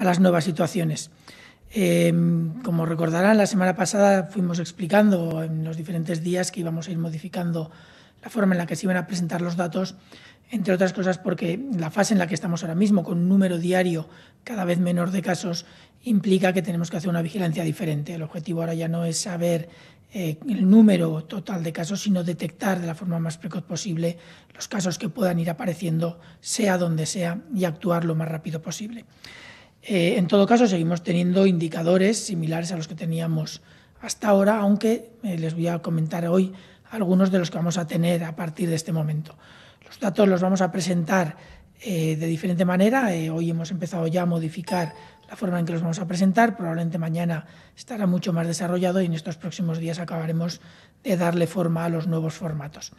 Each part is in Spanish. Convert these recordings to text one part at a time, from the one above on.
a las nuevas situaciones. Em, como recordarán, la semana pasada fuimos explicando en los diferentes días que íbamos a ir modificando la forma en la que se iban a presentar los datos, entre otras cosas porque la fase en la que estamos ahora mismo, con un número diario cada vez menor de casos, implica que tenemos que hacer una vigilancia diferente. El objetivo ahora ya no es saber eh, el número total de casos, sino detectar de la forma más precoz posible los casos que puedan ir apareciendo, sea donde sea, y actuar lo más rápido posible. Eh, en todo caso, seguimos teniendo indicadores similares a los que teníamos hasta ahora, aunque eh, les voy a comentar hoy algunos de los que vamos a tener a partir de este momento. Los datos los vamos a presentar eh, de diferente manera. hoy hemos empezado ya a modificar la forma en que los vamos a presentar. Probablemente mañana estará mucho más desarrollado y en estos próximos días acabaremos de darle forma a los nuevos formatos.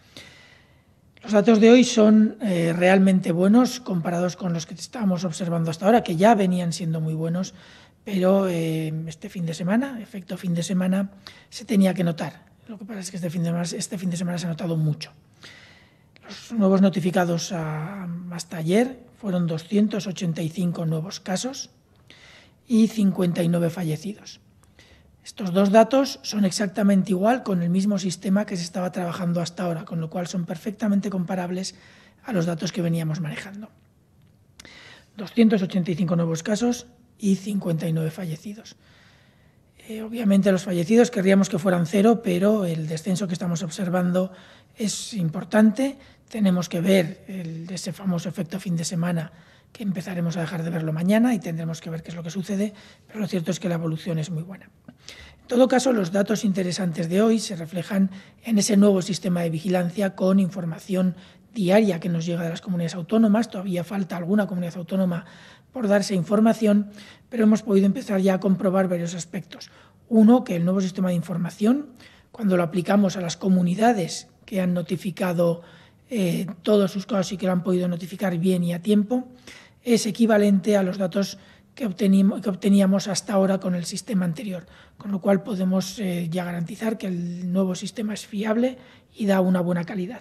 Los datos de hoy son eh, realmente buenos comparados con los que estábamos observando hasta ahora, que ya venían siendo muy buenos, pero eh, este fin de semana, efecto fin de semana, se tenía que notar. Lo que pasa es que este fin de este semana, se ha notado mucho. Los nuevos notificados hasta ayer fueron 285 nuevos casos y 59 fallecidos. Estos dos datos son exactamente igual con el mismo sistema que se estaba trabajando hasta ahora, con lo cual son perfectamente comparables a los datos que veníamos manejando. 285 nuevos casos y 59 fallecidos. Eh, obviamente los fallecidos querríamos que fueran cero, pero el descenso que estamos observando es importante. Tenemos que ver ese famoso efecto fin de semana que empezaremos a dejar de verlo mañana y tendremos que ver qué es lo que sucede, pero lo cierto es que la evolución es muy buena. En todo caso, los datos interesantes de hoy se reflejan en ese nuevo sistema de vigilancia con información diaria que nos llega de las comunidades autónomas. Todavía falta alguna comunidad autónoma por darse información, pero hemos podido empezar ya a comprobar varios aspectos. Uno, que el nuevo sistema de información, cuando lo aplicamos a las comunidades que han notificado eh, todos sus casos y que lo han podido notificar bien y a tiempo, es equivalente a los datos que, obteníamos hasta ahora con el sistema anterior, con lo cual podemos eh, ya garantizar que el nuevo sistema es fiable y da una buena calidad.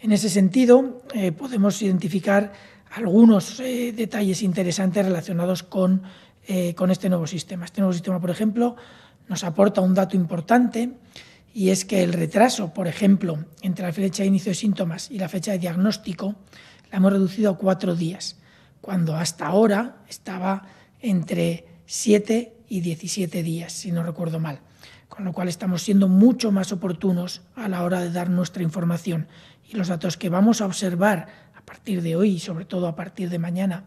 En ese sentido, eh, podemos identificar algunos detalles interesantes relacionados con, este nuevo sistema. Este nuevo sistema, por ejemplo, nos aporta un dato importante y es que el retraso, por ejemplo, entre la fecha de inicio de síntomas y la fecha de diagnóstico, la hemos reducido a cuatro días, cuando hasta ahora estaba entre siete y diecisiete días, si no recuerdo mal. Con lo cual estamos siendo mucho más oportunos a la hora de dar nuestra información. Y los datos que vamos a observar a partir de hoy y sobre todo a partir de mañana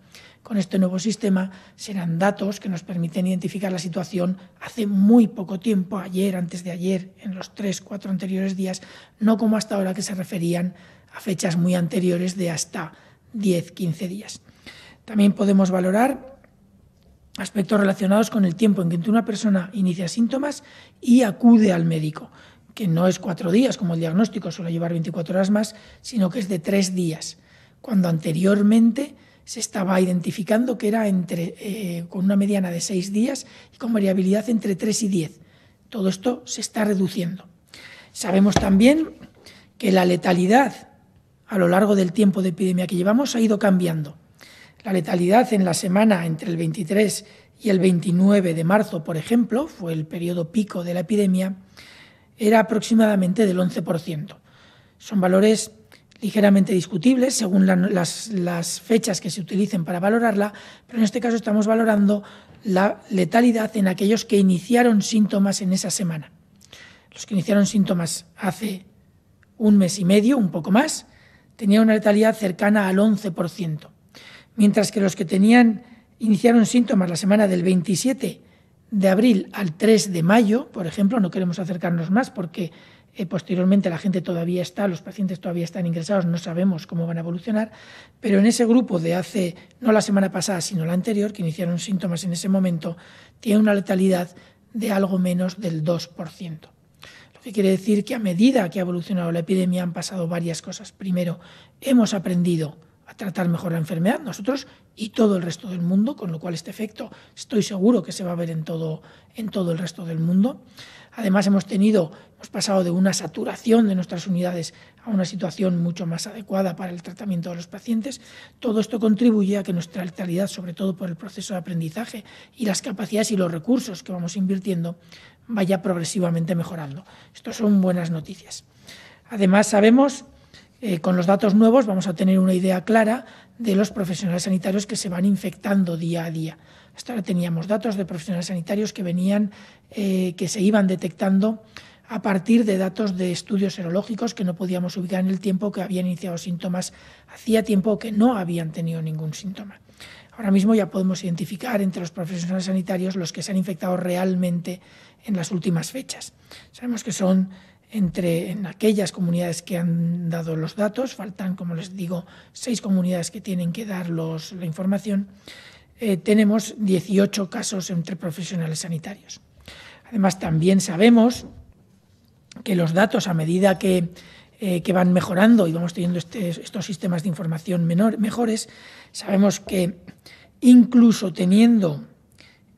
con este nuevo sistema serán datos que nos permiten identificar la situación hace muy poco tiempo, ayer, antes de ayer, en los tres, cuatro anteriores días, no como hasta ahora que se referían a fechas muy anteriores de hasta 10, 15 días. También podemos valorar aspectos relacionados con el tiempo en que una persona inicia síntomas y acude al médico, que no es cuatro días como el diagnóstico suele llevar 24 horas más, sino que es de tres días, cuando anteriormente se estaba identificando que era entre, eh, con una mediana de seis días y con variabilidad entre 3 y 10. Todo esto se está reduciendo. Sabemos también que la letalidad a lo largo del tiempo de epidemia que llevamos ha ido cambiando. La letalidad en la semana entre el 23 y el 29 de marzo, por ejemplo, fue el periodo pico de la epidemia, era aproximadamente del 11%. Son valores ligeramente discutibles según las, las fechas que se utilicen para valorarla, pero en este caso estamos valorando la letalidad en aquellos que iniciaron síntomas en esa semana. Los que iniciaron síntomas hace un mes y medio, un poco más, tenían una letalidad cercana al 11%, mientras que los que tenían iniciaron síntomas la semana del 27 de abril al 3 de mayo, por ejemplo, no queremos acercarnos más porque eh, posteriormente la gente todavía está, los pacientes todavía están ingresados, no sabemos cómo van a evolucionar, pero en ese grupo de hace, no la semana pasada, sino la anterior, que iniciaron síntomas en ese momento, tiene una letalidad de algo menos del 2%. Lo que quiere decir que a medida que ha evolucionado la epidemia han pasado varias cosas. Primero, hemos aprendido a tratar mejor la enfermedad, nosotros y todo el resto del mundo, con lo cual este efecto estoy seguro que se va a ver en todo, en todo el resto del mundo. Además, hemos tenido, hemos pasado de una saturación de nuestras unidades a una situación mucho más adecuada para el tratamiento de los pacientes. Todo esto contribuye a que nuestra letalidad, sobre todo por el proceso de aprendizaje y las capacidades y los recursos que vamos invirtiendo, vaya progresivamente mejorando. Estas son buenas noticias. Además, sabemos eh, con los datos nuevos vamos a tener una idea clara de los profesionales sanitarios que se van infectando día a día. Hasta ahora teníamos datos de profesionales sanitarios que venían, eh, que se iban detectando a partir de datos de estudios serológicos que no podíamos ubicar en el tiempo, que habían iniciado síntomas hacía tiempo que no habían tenido ningún síntoma. Ahora mismo ya podemos identificar entre los profesionales sanitarios los que se han infectado realmente en las últimas fechas. Sabemos que son entre en aquellas comunidades que han dado los datos, faltan, como les digo, seis comunidades que tienen que dar la información, eh, tenemos 18 casos entre profesionales sanitarios. Además, también sabemos que los datos, a medida que, eh, van mejorando y vamos teniendo este, estos sistemas de información mejores, sabemos que incluso teniendo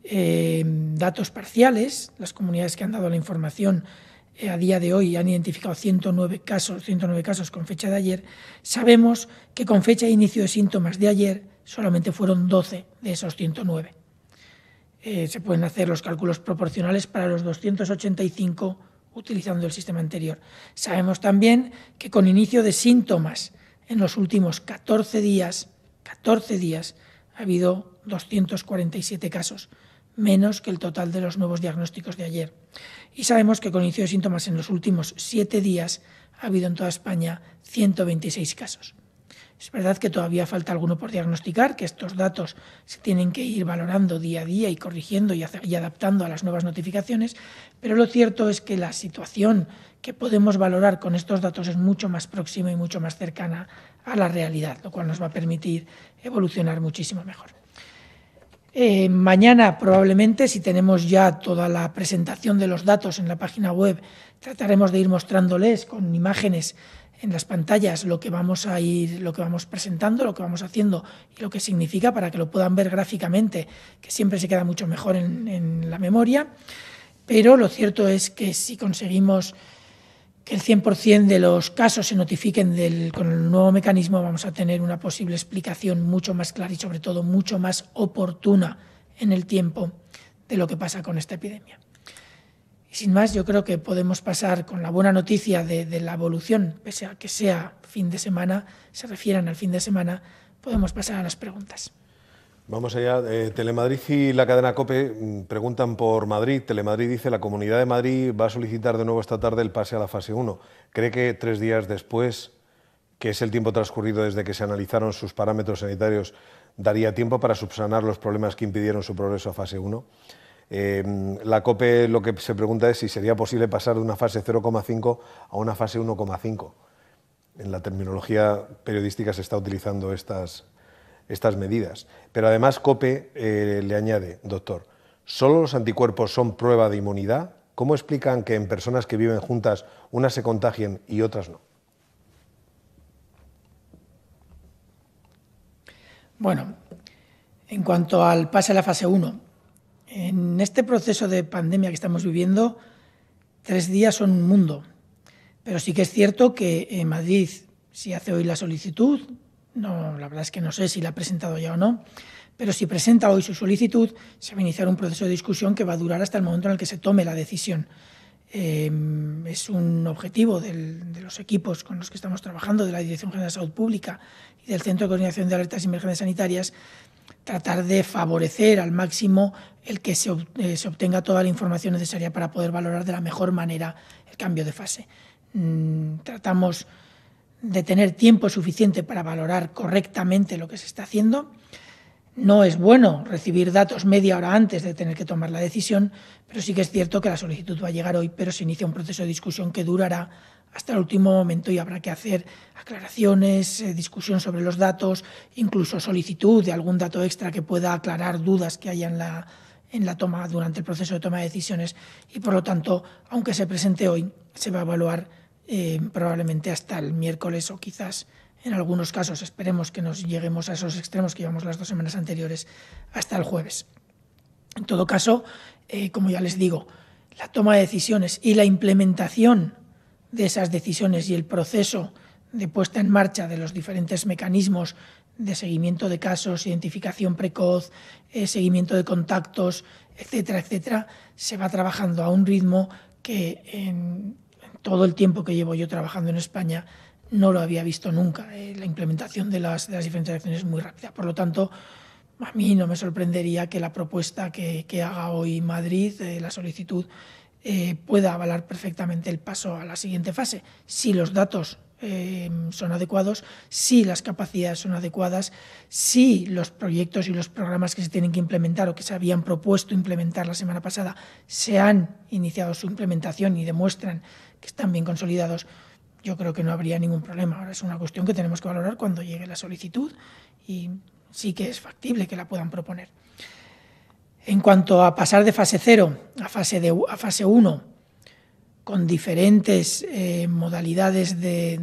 eh, datos parciales, las comunidades que han dado la información eh, a día de hoy han identificado 109 casos, 109 casos con fecha de ayer, sabemos que con fecha de inicio de síntomas de ayer solamente fueron 12 de esos 109. Eh, se pueden hacer los cálculos proporcionales para los 285 utilizando el sistema anterior. Sabemos también que con inicio de síntomas en los últimos 14 días, 14 días, ha habido 247 casos, menos que el total de los nuevos diagnósticos de ayer. Y sabemos que con inicio de síntomas en los últimos siete días ha habido en toda España 126 casos. Es verdad que todavía falta alguno por diagnosticar, que estos datos se tienen que ir valorando día a día y corrigiendo y adaptando a las nuevas notificaciones, pero lo cierto es que la situación que podemos valorar con estos datos es mucho más próxima y mucho más cercana a la realidad, lo cual nos va a permitir evolucionar muchísimo mejor. Eh, mañana probablemente, si tenemos ya toda la presentación de los datos en la página web, trataremos de ir mostrándoles con imágenes en las pantallas lo que vamos a ir, lo que vamos presentando, lo que vamos haciendo y lo que significa para que lo puedan ver gráficamente, que siempre se queda mucho mejor en la memoria. Pero lo cierto es que si conseguimos que el 100% de los casos se notifiquen con el nuevo mecanismo, vamos a tener una posible explicación mucho más clara y sobre todo mucho más oportuna en el tiempo de lo que pasa con esta epidemia. Y sin más, yo creo que podemos pasar con la buena noticia de, de la evolución, pese a que sea fin de semana, se refieran al fin de semana, podemos pasar a las preguntas. Vamos allá. Eh, Telemadrid y la cadena COPE mm, preguntan por Madrid. Telemadrid dice la Comunidad de Madrid va a solicitar de nuevo esta tarde el pase a la fase 1. ¿Cree que tres días después, que es el tiempo transcurrido desde que se analizaron sus parámetros sanitarios, daría tiempo para subsanar los problemas que impidieron su progreso a fase 1? Eh, mm, la COPE lo que se pregunta es si sería posible pasar de una fase 0,5 a una fase 1,5. En la terminología periodística se está utilizando estas, estas medidas. Pero además COPE eh, le añade, doctor, ¿solo los anticuerpos son prueba de inmunidad? ¿Cómo explican que en personas que viven juntas unas se contagien y otras no? Bueno, en cuanto al pase a la fase 1, en este proceso de pandemia que estamos viviendo, tres días son un mundo. Pero sí que es cierto que en Madrid, si hace hoy la solicitud, no, la verdad es que no sé si la ha presentado ya o no, pero si presenta hoy su solicitud, se va a iniciar un proceso de discusión que va a durar hasta el momento en el que se tome la decisión. Em, es un objetivo de los equipos con los que estamos trabajando, de la Dirección General de Salud Pública y del Centro de Coordinación de Alertas y Emergencias Sanitarias, tratar de favorecer al máximo el que se, eh, obtenga toda la información necesaria para poder valorar de la mejor manera el cambio de fase. Mm, tratamos de tener tiempo suficiente para valorar correctamente lo que se está haciendo. No es bueno recibir datos media hora antes de tener que tomar la decisión, pero sí que es cierto que la solicitud va a llegar hoy, pero se inicia un proceso de discusión que durará hasta el último momento y habrá que hacer aclaraciones, eh, discusión sobre los datos, incluso solicitud de algún dato extra que pueda aclarar dudas que haya en la toma durante el proceso de toma de decisiones y por lo tanto, aunque se presente hoy, se va a evaluar eh, probablemente hasta el miércoles o quizás en algunos casos, esperemos que nos lleguemos a esos extremos que llevamos las dos semanas anteriores, hasta el jueves. En todo caso, eh, como ya les digo, la toma de decisiones y la implementación de esas decisiones y el proceso de puesta en marcha de los diferentes mecanismos de seguimiento de casos, identificación precoz, eh, seguimiento de contactos, etcétera, etcétera, se va trabajando a un ritmo que en todo el tiempo que llevo yo trabajando en España no lo había visto nunca. Eh, la implementación de las, diferentes acciones es muy rápida. Por lo tanto, a mí no me sorprendería que la propuesta que, haga hoy Madrid, eh, la solicitud, eh, pueda avalar perfectamente el paso a la siguiente fase, si los datos em, son adecuados, si las capacidades son adecuadas, si los proyectos y los programas que se tienen que implementar o que se habían propuesto implementar la semana pasada se han iniciado su implementación y demuestran que están bien consolidados, yo creo que no habría ningún problema. Ahora es una cuestión que tenemos que valorar cuando llegue la solicitud y sí que es factible que la puedan proponer. En cuanto a pasar de fase 0 a fase, de, a fase 1, con diferentes eh, modalidades de,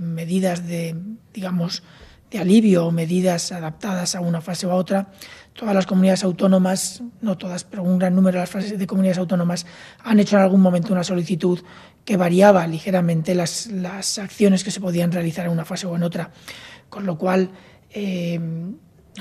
medidas de, digamos, de alivio o medidas adaptadas a una fase o a otra, todas las comunidades autónomas, no todas, pero un gran número de las de comunidades autónomas han hecho en algún momento una solicitud que variaba ligeramente las, acciones que se podían realizar en una fase o en otra. Con lo cual, eh,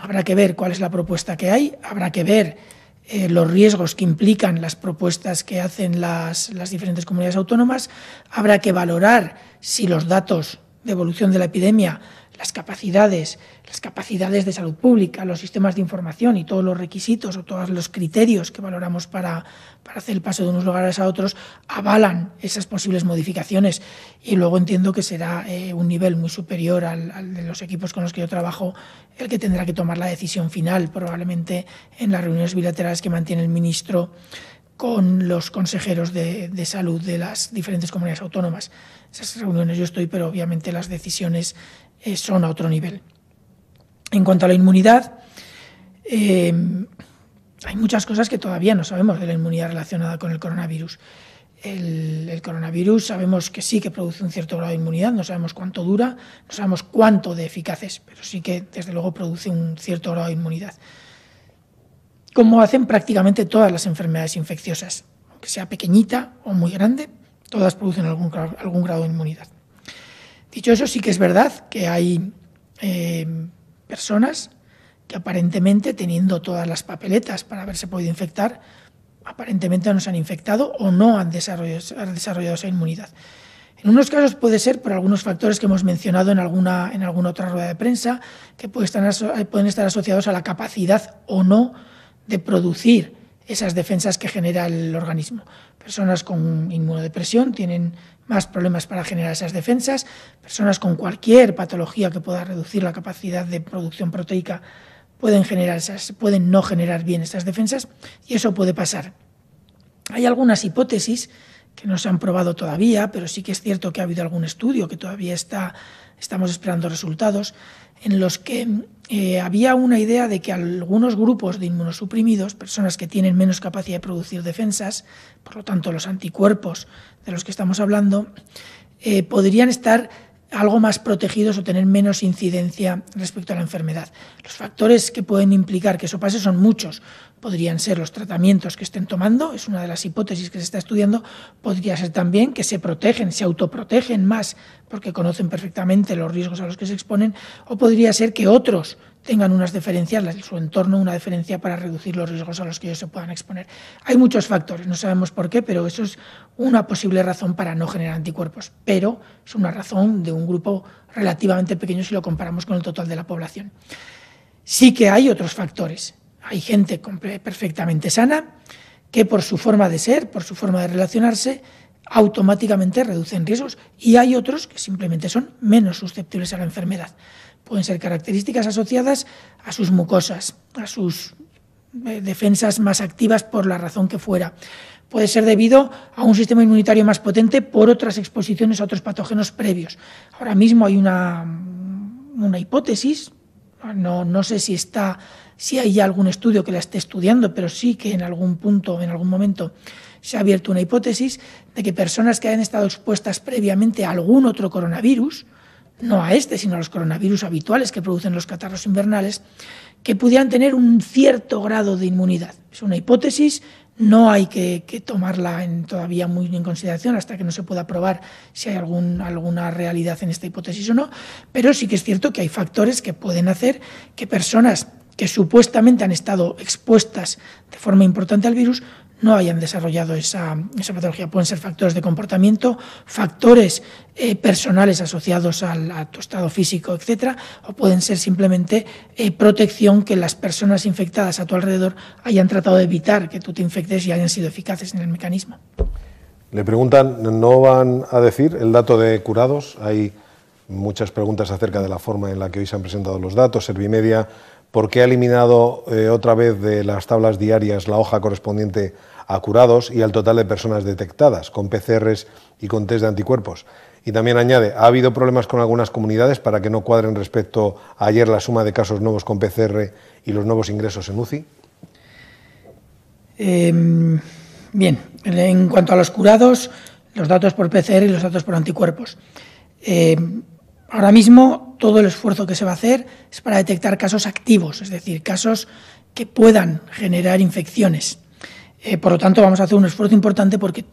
habrá que ver cuál es la propuesta que hay, habrá que ver eh, los riesgos que implican las propuestas que hacen las, las diferentes comunidades autónomas, habrá que valorar si los datos de evolución de la epidemia las capacidades, las capacidades de salud pública, los sistemas de información y todos los requisitos o todos los criterios que valoramos para, para hacer el paso de unos lugares a otros, avalan esas posibles modificaciones. Y luego entiendo que será eh, un nivel muy superior al, de los equipos con los que yo trabajo el que tendrá que tomar la decisión final, probablemente en las reuniones bilaterales que mantiene el ministro con los consejeros de, de salud de las diferentes comunidades autónomas. Esas reuniones yo estoy, pero obviamente las decisiones son a otro nivel. En cuanto a la inmunidad, eh, hay muchas cosas que todavía no sabemos de la inmunidad relacionada con el coronavirus. El, coronavirus sabemos que sí que produce un cierto grado de inmunidad, no sabemos cuánto dura, no sabemos cuánto de eficaces, pero sí que desde luego produce un cierto grado de inmunidad. Como hacen prácticamente todas las enfermedades infecciosas, aunque sea pequeñita o muy grande, todas producen algún grado de inmunidad. Dicho eso, sí que es verdad que hay eh, personas que aparentemente, teniendo todas las papeletas para haberse podido infectar, aparentemente no se han infectado o no han desarrollado, esa inmunidad. En unos casos puede ser por algunos factores que hemos mencionado en alguna, en alguna otra rueda de prensa, que pueden estar asociados a la capacidad o no de producir esas defensas que genera el organismo. Personas con inmunodepresión tienen más problemas para generar esas defensas, personas con cualquier patología que pueda reducir la capacidad de producción proteica pueden, generar esas, pueden no generar bien esas defensas y eso puede pasar. Hay algunas hipótesis que no se han probado todavía, pero sí que es cierto que ha habido algún estudio que todavía está, estamos esperando resultados, en los que eh, había una idea de que algunos grupos de inmunosuprimidos, personas que tienen menos capacidad de producir defensas, por lo tanto los anticuerpos de los que estamos hablando, eh, podrían estar algo más protegidos o tener menos incidencia respecto a la enfermedad. Los factores que pueden implicar que eso pase son muchos. Podrían ser los tratamientos que estén tomando, es una de las hipótesis que se está estudiando. Podría ser también que se protegen, se autoprotegen más porque conocen perfectamente los riesgos a los que se exponen. O podría ser que otros tengan unas diferencias, su entorno una diferencia para reducir los riesgos a los que ellos se puedan exponer. Hay muchos factores, no sabemos por qué, pero eso es una posible razón para no generar anticuerpos, pero es una razón de un grupo relativamente pequeño si lo comparamos con el total de la población. Sí que hay otros factores. Hay gente perfectamente sana que por su forma de ser, por su forma de relacionarse, automáticamente reducen riesgos y hay otros que simplemente son menos susceptibles a la enfermedad pueden ser características asociadas a sus mucosas, a sus eh, defensas más activas por la razón que fuera. Puede ser debido a un sistema inmunitario más potente por otras exposiciones a otros patógenos previos. Ahora mismo hay una, hipótesis, no, sé si está, si hay algún estudio que la esté estudiando, pero sí que en algún punto, en algún momento, se ha abierto una hipótesis de que personas que hayan estado expuestas previamente a algún otro coronavirus, no a este, sino a los coronavirus habituales que producen los catarros invernales, que pudieran tener un cierto grado de inmunidad. Es una hipótesis, no hay que, tomarla en, todavía muy en consideración hasta que no se pueda probar si hay alguna realidad en esta hipótesis o no, pero sí que es cierto que hay factores que pueden hacer que personas que supuestamente han estado expuestas de forma importante al virus no hayan desarrollado esa, patología. Pueden ser factores de comportamiento, factores eh, personales asociados al, a tu estado físico, etcétera, o pueden ser simplemente eh, protección que las personas infectadas a tu alrededor hayan tratado de evitar que tú te infectes y hayan sido eficaces en el mecanismo. Le preguntan, ¿no van a decir el dato de curados? Hay muchas preguntas acerca de la forma en la que hoy se han presentado los datos. Servimedia ¿Por qué ha eliminado eh, otra vez de las tablas diarias la hoja correspondiente a curados y al total de personas detectadas con PCRs y con test de anticuerpos. Y también añade, ha habido problemas con algunas comunidades para que no cuadren respecto a ayer la suma de casos nuevos con PCR y los nuevos ingresos en UCI. Em, bien, en cuanto a los curados, los datos por PCR y los datos por anticuerpos. Em, ahora mismo todo el esfuerzo que se va a hacer es para detectar casos activos, es decir, casos que puedan generar infecciones. Eh, por lo tanto, vamos a hacer un esfuerzo importante porque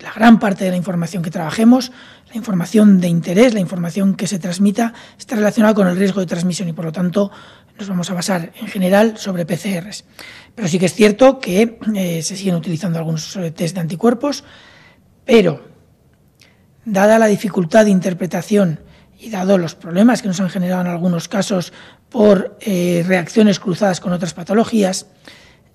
la gran parte de la información que trabajemos, la información de interés, la información que se transmita, está relacionada con el riesgo de transmisión y, por lo tanto, nos vamos a basar en general sobre PCRs. Pero sí que es cierto que eh, se siguen utilizando algunos test de anticuerpos, pero dada la dificultad de interpretación y dado los problemas que nos han generado en algunos casos por eh, reacciones cruzadas con otras patologías,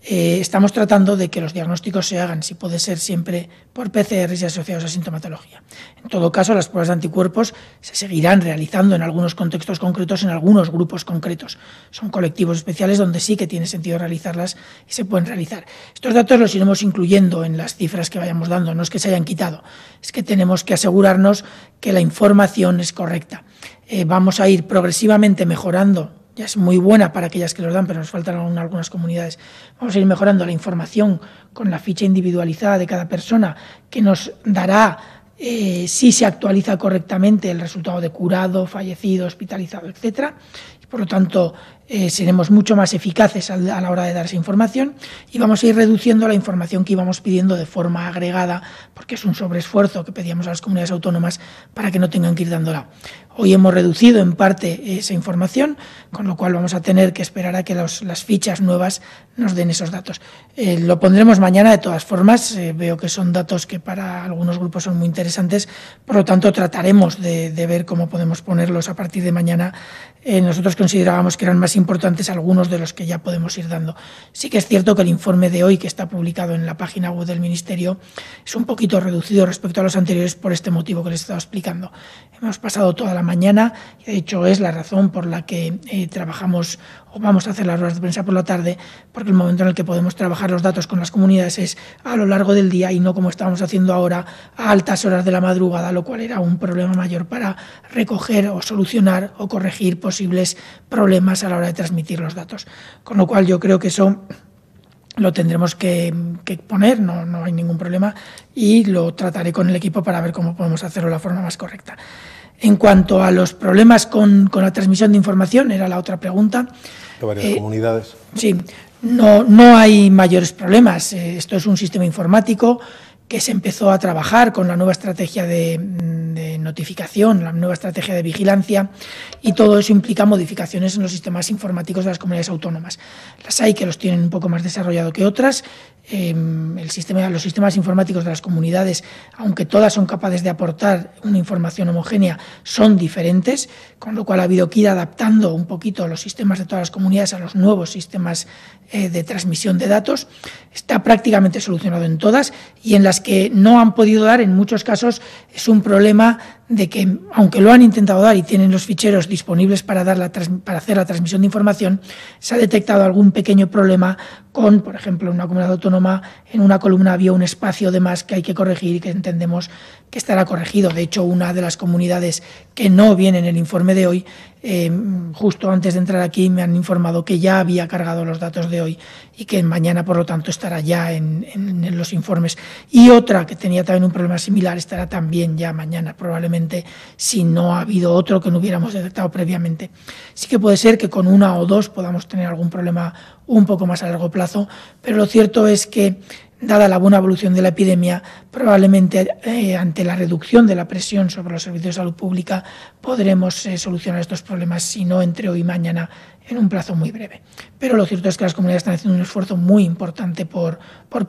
eh, estamos tratando de que los diagnósticos se hagan, si puede ser siempre por PCR y asociados a sintomatología. En todo caso, las pruebas de anticuerpos se seguirán realizando en algunos contextos concretos, en algunos grupos concretos. Son colectivos especiales donde sí que tiene sentido realizarlas y se pueden realizar. Estos datos los iremos incluyendo en las cifras que vayamos dando, no es que se hayan quitado, es que tenemos que asegurarnos que la información es correcta. Eh, vamos a ir progresivamente mejorando es muy buena para aquellas que lo dan, pero nos faltan algunas comunidades. Vamos a ir mejorando la información con la ficha individualizada de cada persona que nos dará eh, si se actualiza correctamente el resultado de curado, fallecido, hospitalizado, etcétera. por lo tanto, eh, seremos mucho más eficaces a la hora de dar esa información y vamos a ir reduciendo la información que íbamos pidiendo de forma agregada, porque es un sobreesfuerzo que pedíamos a las comunidades autónomas para que no tengan que ir dándola. Hoy hemos reducido en parte esa información, con lo cual vamos a tener que esperar a que las fichas nuevas nos den esos datos. Eh, lo pondremos mañana de todas formas, eh, veo que son datos que para algunos grupos son muy interesantes, por lo tanto trataremos de, de ver cómo podemos ponerlos a partir de mañana. nosotros considerábamos que eran más importantes, algunos de los que ya podemos ir dando. Sí que es cierto que el informe de hoy, que está publicado en la página web del Ministerio, es un poquito reducido respecto a los anteriores por este motivo que les estaba explicando. Hemos pasado toda la mañana, y de hecho es la razón por la que eh, trabajamos o vamos a hacer las horas de prensa por la tarde, porque el momento en el que podemos trabajar los datos con las comunidades es a lo largo del día y no como estábamos haciendo ahora a altas horas de la madrugada, lo cual era un problema mayor para recoger o solucionar o corregir posibles problemas a la hora de transmitir los datos. Con lo cual yo creo que eso lo tendremos que, poner, no, no hay ningún problema, y lo trataré con el equipo para ver cómo podemos hacerlo de la forma más correcta. En cuanto a los problemas con, la transmisión de información, era la otra pregunta. De varias eh, comunidades. Sí, no, no hay mayores problemas. Eh, esto es un sistema informático que se empezó a trabajar con la nueva estrategia mm, de, notificación, la nueva estrategia de vigilancia, y todo eso implica modificaciones en los sistemas informáticos de las comunidades autónomas. Las hay que los tienen un poco más desarrollado que otras. Em, los sistemas informáticos de las comunidades, aunque todas son capaces de aportar una información homogénea, son diferentes, con lo cual ha habido que ir adaptando un poquito los sistemas de todas las comunidades a los nuevos sistemas eh, de transmisión de datos, está prácticamente solucionado en todas y en las que no han podido dar, en muchos casos, es un problema de que, aunque lo han intentado dar y tienen los ficheros disponibles para, dar la para hacer la transmisión de información, se ha detectado algún pequeño problema con, por ejemplo, una comunidad autónoma, en una columna había un espacio de más que hay que corregir y que entendemos que estará corregido. De hecho, una de las comunidades que no viene en el informe de hoy, eh, justo antes de entrar aquí, me han informado que ya había cargado los datos de hoy y que mañana, por lo tanto, estará ya en los informes. Y otra que tenía también un problema similar estará también ya mañana, probablemente si no ha habido otro que no hubiéramos detectado previamente. Sí que puede ser que con una o dos podamos tener algún problema un poco más a largo plazo, pero lo cierto es que dada la buena evolución de la epidemia, probablemente eh, ante la reducción de la presión sobre los servicios de salud pública podremos eh, solucionar estos problemas, si no entre hoy y mañana, en un plazo muy breve. Pero lo cierto es que las comunidades están haciendo un esfuerzo muy importante por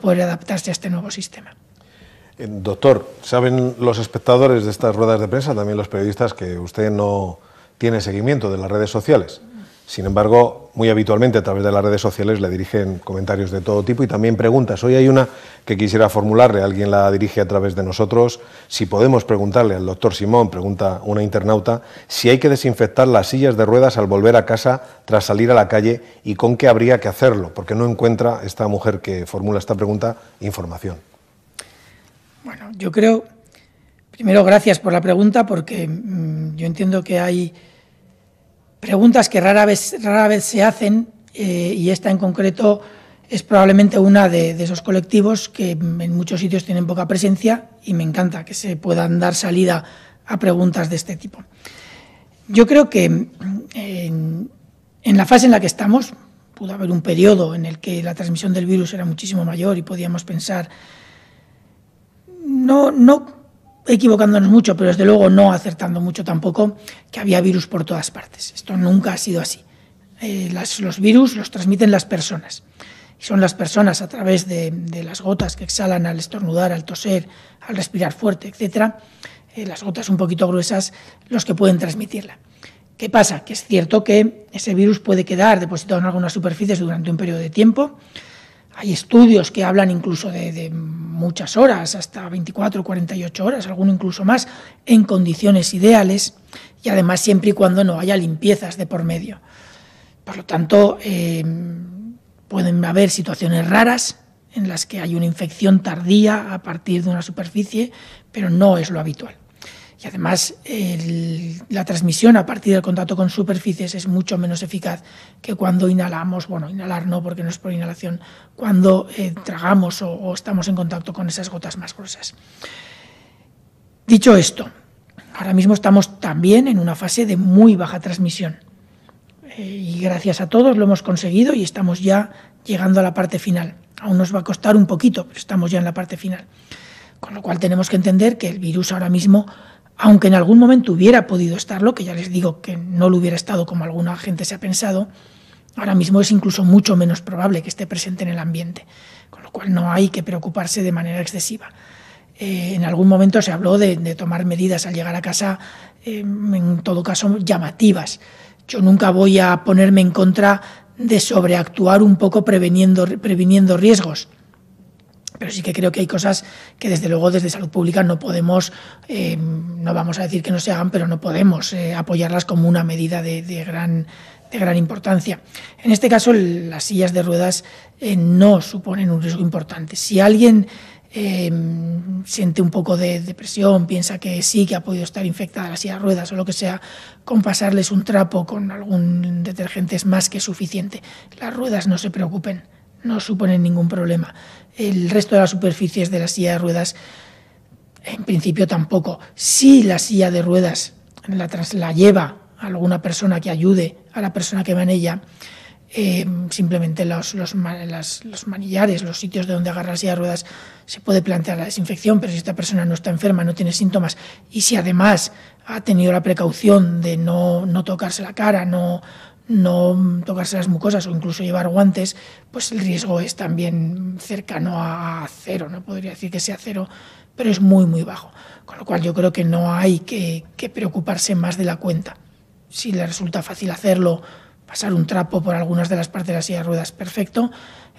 poder adaptarse a este nuevo sistema. Doctor, saben los espectadores de estas ruedas de prensa, también los periodistas, que usted no tiene seguimiento de las redes sociales. Sin embargo, muy habitualmente a través de las redes sociales le dirigen comentarios de todo tipo y también preguntas. Hoy hay una que quisiera formularle, alguien la dirige a través de nosotros. Si podemos preguntarle al doctor Simón, pregunta una internauta, si hay que desinfectar las sillas de ruedas al volver a casa tras salir a la calle y con qué habría que hacerlo, porque no encuentra esta mujer que formula esta pregunta información. Bueno, yo creo, primero gracias por la pregunta, porque mm, yo entiendo que hay preguntas que rara vez, rara vez se hacen eh, y esta en concreto es probablemente una de, esos colectivos que mm, en muchos sitios tienen poca presencia y me encanta que se puedan dar salida a preguntas de este tipo. Yo creo que mm, en, en la fase en la que estamos, pudo haber un periodo en el que la transmisión del virus era muchísimo mayor y podíamos pensar no, equivocándonos mucho, pero desde luego no acertando mucho tampoco, que había virus por todas partes. Esto nunca ha sido así. Eh, los virus los transmiten las personas. Y son las personas a través de, las gotas que exhalan al estornudar, al toser, al respirar fuerte, etcétera, eh, las gotas un poquito gruesas, los que pueden transmitirla. ¿Qué pasa? Que es cierto que ese virus puede quedar depositado en algunas superficies durante un periodo de tiempo hay estudios que hablan incluso de, muchas horas, hasta 24 o 48 horas, alguno incluso más, en condiciones ideales y además siempre y cuando no haya limpiezas de por medio. Por lo tanto, eh, pueden haber situaciones raras en las que hay una infección tardía a partir de una superficie, pero no es lo habitual y además la transmisión a partir del contacto con superficies es mucho menos eficaz que cuando inhalamos, bueno, inhalar no porque no es por inhalación, cuando eh, tragamos o, o estamos en contacto con esas gotas más gruesas. Dicho esto, ahora mismo estamos también en una fase de muy baja transmisión eh, y gracias a todos lo hemos conseguido y estamos ya llegando a la parte final. Aún nos va a costar un poquito, pero estamos ya en la parte final. Con lo cual tenemos que entender que el virus ahora mismo aunque en algún momento hubiera podido estarlo, que ya les digo que no lo hubiera estado como alguna gente se ha pensado, ahora mismo es incluso mucho menos probable que esté presente en el ambiente, con lo cual no hay que preocuparse de manera excesiva. Eh, en algún momento se habló de, tomar medidas al llegar a casa, em, en todo caso llamativas. Yo nunca voy a ponerme en contra de sobreactuar un poco previniendo riesgos pero sí que creo que hay cosas que desde luego desde salud pública no podemos, eh, no vamos a decir que no se hagan, pero no podemos eh, apoyarlas como una medida de, gran, de, gran importancia. En este caso, las sillas de ruedas eh, no suponen un riesgo importante. Si alguien siente un poco de depresión, piensa que sí, que ha podido estar infectada la silla de ruedas o lo que sea, con pasarles un trapo con algún detergente es más que suficiente. Las ruedas no se preocupen no suponen ningún problema. El resto de las superficies de la silla de ruedas, en principio tampoco. Si la silla de ruedas la, lleva alguna persona que ayude a la persona que va en ella, eh, simplemente los, manillares, los sitios de donde agarra la silla de ruedas, se puede plantear la desinfección, pero si esta persona no está enferma, no tiene síntomas, y si además ha tenido la precaución de no, no tocarse la cara, no, no tocarse las mucosas o incluso llevar guantes, pues el riesgo es también cercano a cero, no podría decir que sea cero, pero es muy, muy bajo. Con lo cual yo creo que no hay que, preocuparse más de la cuenta. Si le resulta fácil hacerlo, pasar un trapo por algunas de las partes de la silla de ruedas, perfecto,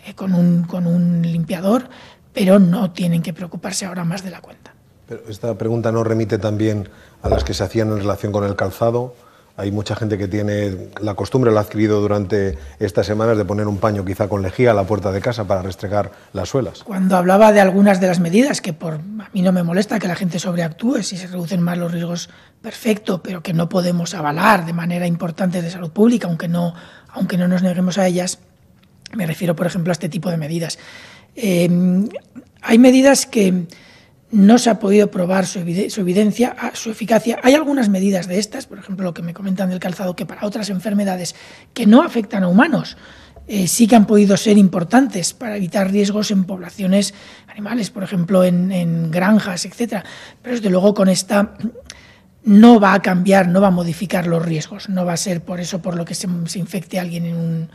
eh, con, un, con un limpiador, pero no tienen que preocuparse ahora más de la cuenta. Pero esta pregunta no remite también a las que se hacían en relación con el calzado hay mucha gente que tiene la costumbre, la ha adquirido durante estas semanas, de poner un paño quizá con lejía a la puerta de casa para restregar las suelas. Cuando hablaba de algunas de las medidas, que por a mí no me molesta que la gente sobreactúe, si se reducen más los riesgos, perfecto, pero que no podemos avalar de manera importante de salud pública, aunque no, aunque no nos neguemos a ellas, me refiero, por ejemplo, a este tipo de medidas. Eh, hay medidas que no se ha podido probar su, evidencia, ah, su eficacia. Hay algunas medidas de estas, por ejemplo, lo que me comentan del calzado, que para otras enfermedades que no afectan a humanos, eh, sí que han podido ser importantes para evitar riesgos en poblaciones animales, por ejemplo, en, granjas, etcétera. Pero desde luego con esta no va a cambiar, no va a modificar los riesgos, no va a ser por eso por lo que se, infecte a alguien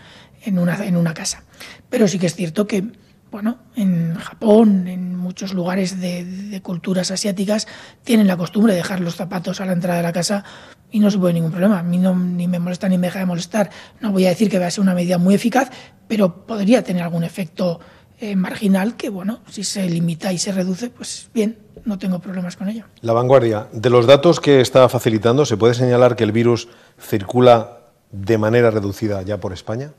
en una casa. Pero sí que es cierto que bueno, en Japón, en muchos lugares de, culturas asiáticas, tienen la costumbre de dejar los zapatos a la entrada de la casa y no supone ningún problema. A mí ni me molesta ni me deja de molestar. No voy a decir que vaya a ser una medida muy eficaz, pero podría tener algún efecto eh, marginal que, bueno, si se limita y se reduce, pues bien, no tengo problemas con ello. La vanguardia, de los datos que está facilitando, ¿se puede señalar que el virus circula de manera reducida ya por España?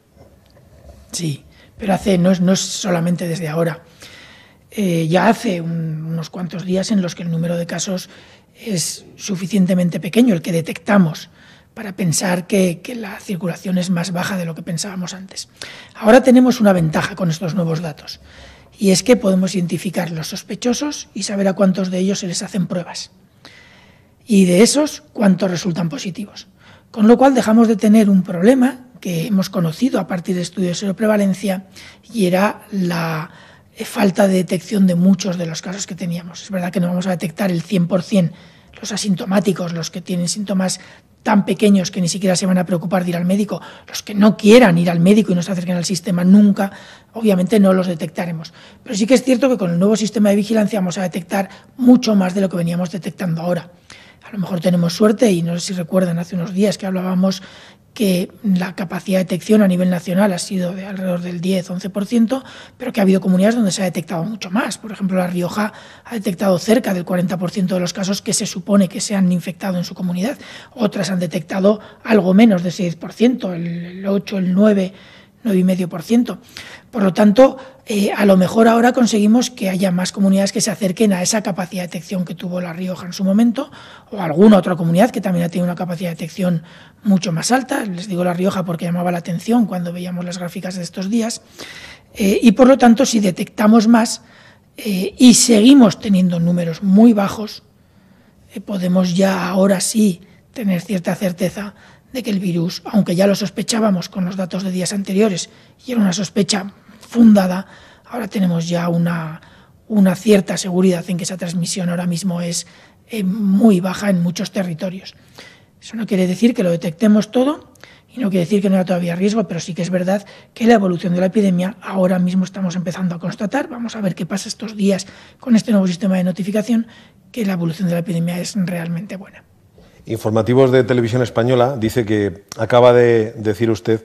Sí, pero hace, no, es, no es solamente desde ahora. Eh, ya hace unos cuantos días en los que el número de casos es suficientemente pequeño, el que detectamos, para pensar que, que la circulación es más baja de lo que pensábamos antes. Ahora tenemos una ventaja con estos nuevos datos, y es que podemos identificar los sospechosos y saber a cuántos de ellos se les hacen pruebas. Y de esos, cuántos resultan positivos. Con lo cual dejamos de tener un problema que hemos conocido a partir de estudios de prevalencia y era la eh, falta de detección de muchos de los casos que teníamos. Es verdad que no vamos a detectar el 100% los asintomáticos, los que tienen síntomas tan pequeños que ni siquiera se van a preocupar de ir al médico, los que no quieran ir al médico y no se acerquen al sistema nunca, obviamente no los detectaremos. Pero sí que es cierto que con el nuevo sistema de vigilancia vamos a detectar mucho más de lo que veníamos detectando ahora a lo mejor tenemos suerte y no sé si recuerdan hace unos días que hablábamos que la capacidad de detección a nivel nacional ha sido de alrededor del 10-11%, pero que ha habido comunidades donde se ha detectado mucho más. Por ejemplo, La Rioja ha detectado cerca del 40% de los casos que se supone que se han infectado en su comunidad. Otras han detectado algo menos de 6%, el 8, el 9%. 9,5%. Por lo tanto, eh, a lo mejor ahora conseguimos que haya más comunidades que se acerquen a esa capacidad de detección que tuvo La Rioja en su momento, o alguna otra comunidad que también ha tenido una capacidad de detección mucho más alta. Les digo La Rioja porque llamaba la atención cuando veíamos las gráficas de estos días. Eh, y por lo tanto, si detectamos más eh, y seguimos teniendo números muy bajos, podemos ya ahora sí tener cierta certeza de que el virus, aunque ya lo sospechábamos con los datos de días anteriores y era una sospecha fundada, ahora tenemos ya una, cierta seguridad en que esa transmisión ahora mismo es eh, muy baja en muchos territorios. Eso no quiere decir que lo detectemos todo y no quiere decir que no haya todavía riesgo, pero sí que es verdad que la evolución de la epidemia ahora mismo estamos empezando a constatar, vamos a ver qué pasa estos días con este nuevo sistema de notificación, que la evolución de la epidemia es realmente buena. Informativos de Televisión Española dice que acaba de decir usted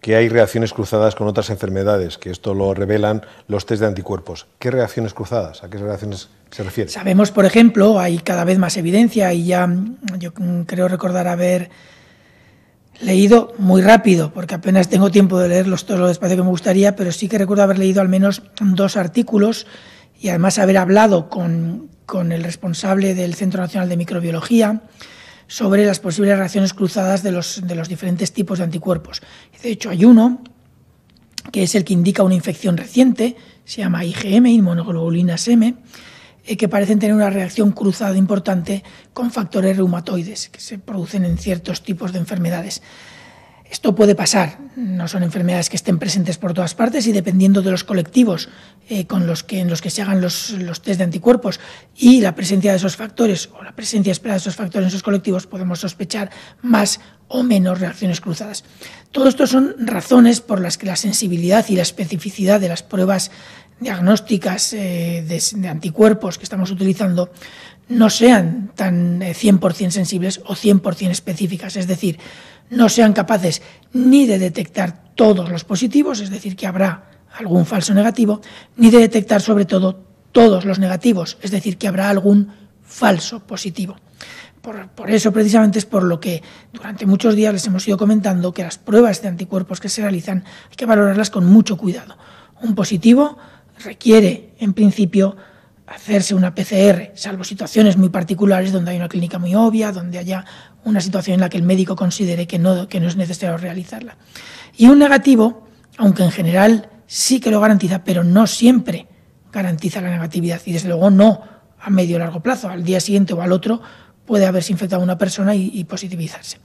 que hay reacciones cruzadas con otras enfermedades, que esto lo revelan los test de anticuerpos. ¿Qué reacciones cruzadas? ¿A qué reacciones se refiere? Sabemos, por ejemplo, hay cada vez más evidencia y ya mm, yo mm, creo recordar haber leído muy rápido, porque apenas tengo tiempo de leerlos todo lo despacio que me gustaría, pero sí que recuerdo haber leído al menos dos artículos y además haber hablado con, con el responsable del Centro Nacional de Microbiología sobre las posibles reacciones cruzadas de los, diferentes tipos de anticuerpos. De hecho, hay uno que es el que indica una infección reciente, se llama IgM, inmunoglobulinas M, eh, que parecen tener una reacción cruzada importante con factores reumatoides que se producen en ciertos tipos de enfermedades. Esto puede pasar, no son enfermedades que estén presentes por todas partes y dependiendo de los colectivos eh, con los que, en los que se hagan los, los, test de anticuerpos y la presencia de esos factores o la presencia esperada de esos factores en esos colectivos, podemos sospechar más o menos reacciones cruzadas. Todo esto son razones por las que la sensibilidad y la especificidad de las pruebas diagnósticas eh, de, de anticuerpos que estamos utilizando no sean tan 100% eh, sensibles o 100% específicas. Es decir, no sean capaces ni de detectar todos los positivos, es decir, que habrá algún falso negativo, ni de detectar sobre todo todos los negativos, es decir, que habrá algún falso positivo. Por, eso precisamente es por lo que durante muchos días les hemos ido comentando que las pruebas de anticuerpos que se realizan hay que valorarlas con mucho cuidado. Un positivo requiere, en principio, hacerse una PCR, salvo situaciones muy particulares donde hay una clínica muy obvia, donde haya una situación en la que el médico considere que no, que no es necesario realizarla. Y un negativo, aunque en general sí que lo garantiza, pero no siempre garantiza la negatividad y desde luego no a medio o largo plazo, al día siguiente o al otro, puede haberse infectado una persona y, positivizarse.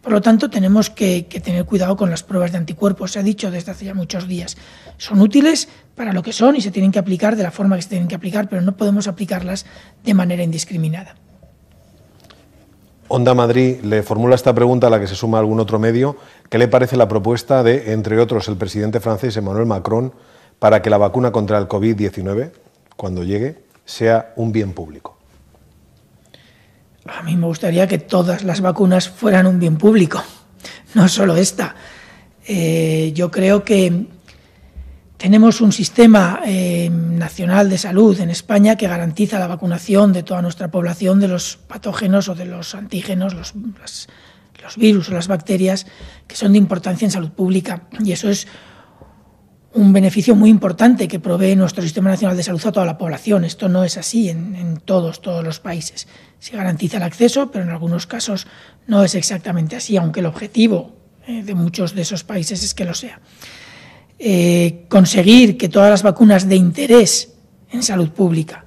Por lo tanto, tenemos que, que, tener cuidado con las pruebas de anticuerpos. Se ha dicho desde hace ya muchos días, son útiles para lo que son y se tienen que aplicar de la forma que se tienen que aplicar, pero no podemos aplicarlas de manera indiscriminada. Onda Madrid le formula esta pregunta a la que se suma algún otro medio. ¿Qué le parece la propuesta de, entre otros, el presidente francés Emmanuel Macron para que la vacuna contra el COVID-19, cuando llegue, sea un bien público? A mí me gustaría que todas las vacunas fueran un bien público, no solo esta. Eh, yo creo que tenemos un sistema eh, nacional de salud en España que garantiza la vacunación de toda nuestra población de los patógenos o de los antígenos, los, los virus o las bacterias que son de importancia en salud pública. Y eso es un beneficio muy importante que provee nuestro Sistema Nacional de Salud a toda la población. Esto no es así en, todos, todos los países. Se garantiza el acceso, pero en algunos casos no es exactamente así, aunque el objetivo eh, de muchos de esos países es que lo sea. Eh, conseguir que todas las vacunas de interés en salud pública,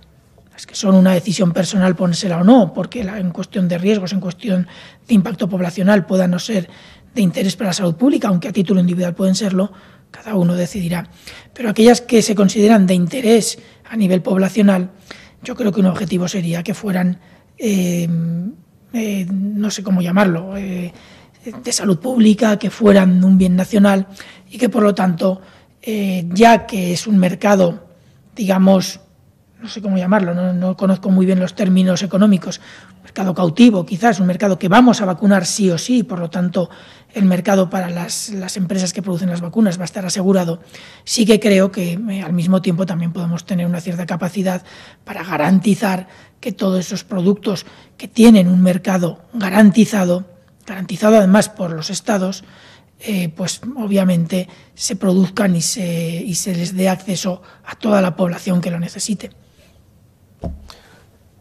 las que son una decisión personal ponérsela o no, porque en cuestión de riesgos, en cuestión de impacto poblacional, puedan no ser de interés para la salud pública, aunque a título individual pueden serlo, cada uno decidirá. Pero aquellas que se consideran de interés a nivel poblacional, yo creo que un objetivo sería que fueran, eh, eh, no sé cómo llamarlo, eh, de salud pública, que fueran un bien nacional y que por lo tanto, ya que es un mercado, digamos, no sé cómo llamarlo, no, no conozco muy bien los términos económicos, mercado cautivo quizás, un mercado que vamos a vacunar sí o sí, por lo tanto el mercado para las, empresas que producen las vacunas va a estar asegurado, sí que creo que eh, al mismo tiempo también podemos tener una cierta capacidad para garantizar que todos esos productos que tienen un mercado garantizado, garantizado además por los estados, eh, pues obviamente se produzcan y se, y se les dé acceso a toda la población que lo necesite.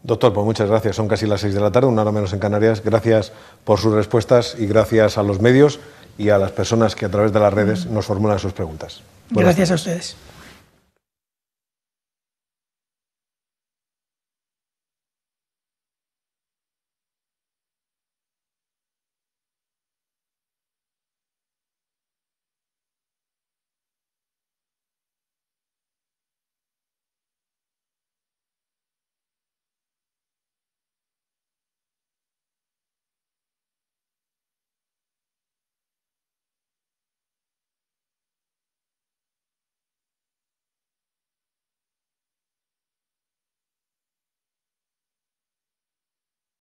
Doctor, pues muchas gracias. Son casi las seis de la tarde, una hora menos en Canarias. Gracias por sus respuestas y gracias a los medios y a las personas que a través de las redes nos formulan sus preguntas. gracias a ustedes.